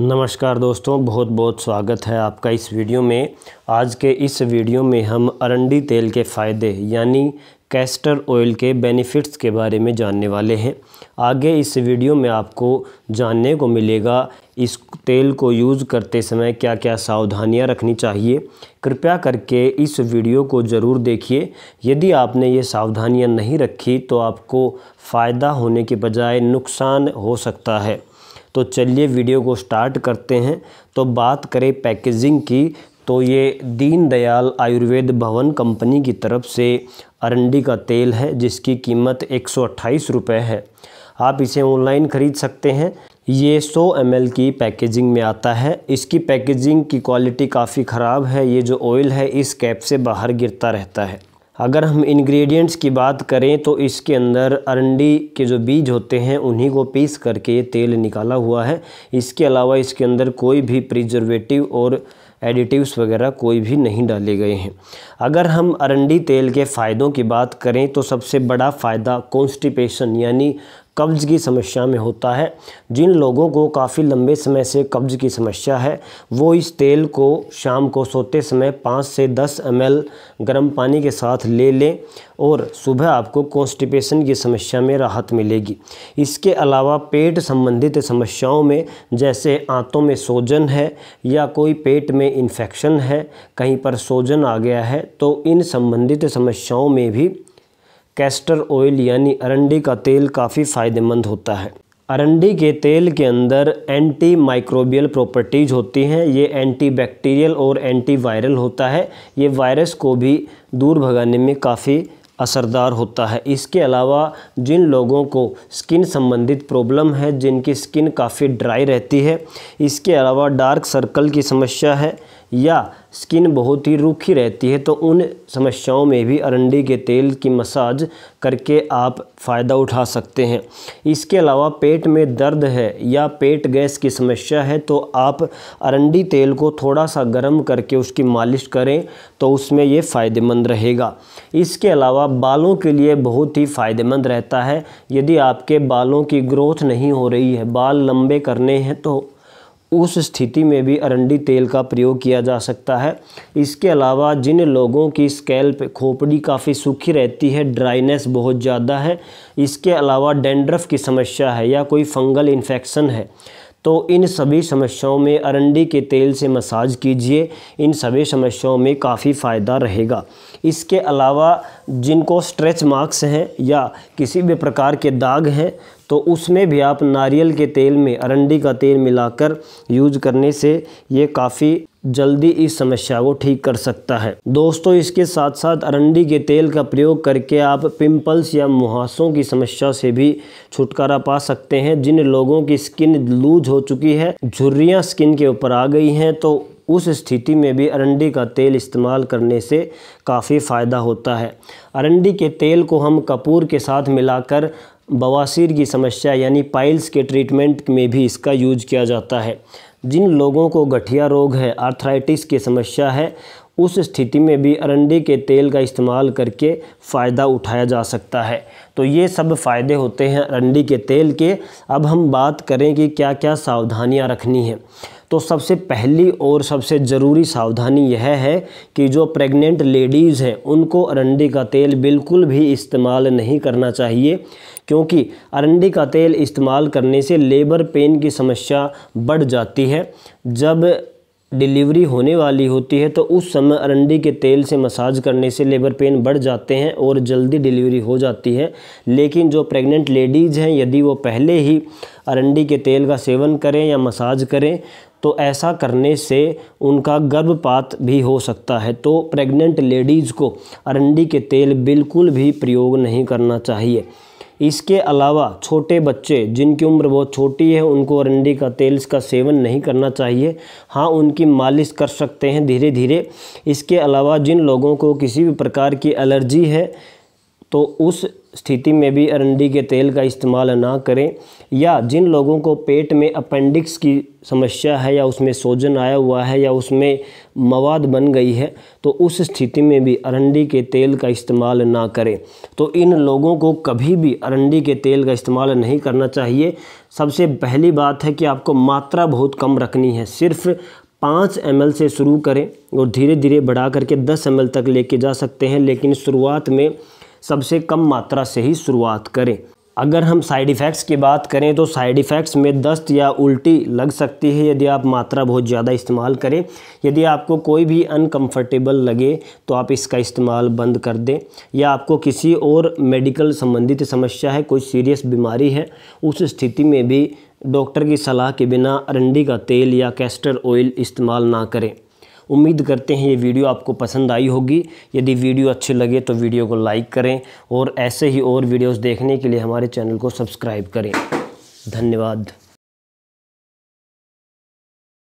नमस्कार दोस्तों बहुत बहुत स्वागत है आपका इस वीडियो में आज के इस वीडियो में हम अरंडी तेल के फ़ायदे यानी कैस्टर ऑयल के बेनिफिट्स के बारे में जानने वाले हैं आगे इस वीडियो में आपको जानने को मिलेगा इस तेल को यूज़ करते समय क्या क्या सावधानियां रखनी चाहिए कृपया करके इस वीडियो को ज़रूर देखिए यदि आपने ये सावधानियां नहीं रखी तो आपको फ़ायदा होने के बजाय नुकसान हो सकता है तो चलिए वीडियो को स्टार्ट करते हैं तो बात करें पैकेजिंग की तो ये दीनदयाल आयुर्वेद भवन कंपनी की तरफ से अरंडी का तेल है जिसकी कीमत एक सौ है आप इसे ऑनलाइन ख़रीद सकते हैं ये 100 एम की पैकेजिंग में आता है इसकी पैकेजिंग की क्वालिटी काफ़ी ख़राब है ये जो ऑयल है इस कैप से बाहर गिरता रहता है अगर हम इंग्रेडिएंट्स की बात करें तो इसके अंदर अरंडी के जो बीज होते हैं उन्हीं को पीस करके तेल निकाला हुआ है इसके अलावा इसके अंदर कोई भी प्रिजर्वेटिव और एडिटिव्स वगैरह कोई भी नहीं डाले गए हैं अगर हम अरंडी तेल के फ़ायदों की बात करें तो सबसे बड़ा फ़ायदा कॉन्स्टिपेशन यानी कब्ज़ की समस्या में होता है जिन लोगों को काफ़ी लंबे समय से कब्ज़ की समस्या है वो इस तेल को शाम को सोते समय पाँच से दस एम एल गर्म पानी के साथ ले लें और सुबह आपको कॉन्स्टिपेशन की समस्या में राहत मिलेगी इसके अलावा पेट संबंधित समस्याओं में जैसे आंतों में सोजन है या कोई पेट में इन्फेक्शन है कहीं पर सोजन आ गया है तो इन संबंधित समस्याओं में भी कैस्टर ऑयल यानी अरंडी का तेल काफ़ी फ़ायदेमंद होता है अरंडी के तेल के अंदर एंटी माइक्रोबियल प्रॉपर्टीज़ होती हैं ये एंटी बैक्टीरियल और एंटी वायरल होता है ये वायरस को भी दूर भगाने में काफ़ी असरदार होता है इसके अलावा जिन लोगों को स्किन संबंधित प्रॉब्लम है जिनकी स्किन काफ़ी ड्राई रहती है इसके अलावा डार्क सर्कल की समस्या है या स्किन बहुत ही रूखी रहती है तो उन समस्याओं में भी अरंडी के तेल की मसाज करके आप फ़ायदा उठा सकते हैं इसके अलावा पेट में दर्द है या पेट गैस की समस्या है तो आप अरंडी तेल को थोड़ा सा गर्म करके उसकी मालिश करें तो उसमें ये फ़ायदेमंद रहेगा इसके अलावा बालों के लिए बहुत ही फ़ायदेमंद रहता है यदि आपके बालों की ग्रोथ नहीं हो रही है बाल लंबे करने हैं तो उस स्थिति में भी अरंडी तेल का प्रयोग किया जा सकता है इसके अलावा जिन लोगों की स्कैल्प खोपड़ी काफ़ी सूखी रहती है ड्राइनेस बहुत ज़्यादा है इसके अलावा डेंड्रफ की समस्या है या कोई फंगल इन्फेक्शन है तो इन सभी समस्याओं में अरंडी के तेल से मसाज कीजिए इन सभी समस्याओं में काफ़ी फ़ायदा रहेगा इसके अलावा जिनको स्ट्रेच मार्क्स हैं या किसी भी प्रकार के दाग हैं तो उसमें भी आप नारियल के तेल में अरंडी का तेल मिलाकर यूज करने से ये काफ़ी जल्दी इस समस्या को ठीक कर सकता है दोस्तों इसके साथ साथ अरंडी के तेल का प्रयोग करके आप पिंपल्स या मुहासों की समस्या से भी छुटकारा पा सकते हैं जिन लोगों की स्किन लूज हो चुकी है झुर्रियाँ स्किन के ऊपर आ गई हैं तो उस स्थिति में भी अरंडी का तेल इस्तेमाल करने से काफ़ी फ़ायदा होता है अरंडी के तेल को हम कपूर के साथ मिलाकर बवासीर की समस्या यानी पाइल्स के ट्रीटमेंट में भी इसका यूज किया जाता है जिन लोगों को गठिया रोग है आर्थराइटिस की समस्या है उस स्थिति में भी अरंडी के तेल का इस्तेमाल करके फ़ायदा उठाया जा सकता है तो ये सब फ़ायदे होते हैं अरंडी के तेल के अब हम बात करें कि क्या क्या सावधानियां रखनी हैं तो सबसे पहली और सबसे ज़रूरी सावधानी यह है कि जो प्रेग्नेंट लेडीज़ हैं उनको अरंडी का तेल बिल्कुल भी इस्तेमाल नहीं करना चाहिए क्योंकि अरंडी का तेल इस्तेमाल करने से लेबर पेन की समस्या बढ़ जाती है जब डिलीवरी होने वाली होती है तो उस समय अरंडी के तेल से मसाज करने से लेबर पेन बढ़ जाते हैं और जल्दी डिलीवरी हो जाती है लेकिन जो प्रेग्नेंट लेडीज़ हैं यदि वो पहले ही अरंडी के तेल का सेवन करें या मसाज करें तो ऐसा करने से उनका गर्भपात भी हो सकता है तो प्रेग्नेंट लेडीज़ को अरंडी के तेल बिल्कुल भी प्रयोग नहीं करना चाहिए इसके अलावा छोटे बच्चे जिनकी उम्र बहुत छोटी है उनको अरंडी का तेल का सेवन नहीं करना चाहिए हाँ उनकी मालिश कर सकते हैं धीरे धीरे इसके अलावा जिन लोगों को किसी भी प्रकार की एलर्जी है तो उस स्थिति में भी अरंडी के तेल का इस्तेमाल ना करें या जिन लोगों को पेट में अपेंडिक्स की समस्या है या उसमें सोजन आया हुआ है या उसमें मवाद बन गई है तो उस स्थिति में भी अरंडी के तेल का इस्तेमाल ना करें तो इन लोगों को कभी भी अरंडी के तेल का इस्तेमाल नहीं करना चाहिए सबसे पहली बात है कि आपको मात्रा बहुत कम रखनी है सिर्फ पाँच एम से शुरू करें और धीरे धीरे बढ़ा करके दस एम तक लेके जा सकते हैं लेकिन शुरुआत में सबसे कम मात्रा से ही शुरुआत करें अगर हम साइड इफ़ेक्ट्स की बात करें तो साइड इफ़ेक्ट्स में दस्त या उल्टी लग सकती है यदि आप मात्रा बहुत ज़्यादा इस्तेमाल करें यदि आपको कोई भी अनकंफर्टेबल लगे तो आप इसका इस्तेमाल बंद कर दें या आपको किसी और मेडिकल संबंधित समस्या है कोई सीरियस बीमारी है उस स्थिति में भी डॉक्टर की सलाह के बिना अरंडी का तेल या कैस्टर ऑयल इस्तेमाल ना करें उम्मीद करते हैं ये वीडियो आपको पसंद आई होगी यदि वीडियो अच्छी लगे तो वीडियो को लाइक करें और ऐसे ही और वीडियोस देखने के लिए हमारे चैनल को सब्सक्राइब करें धन्यवाद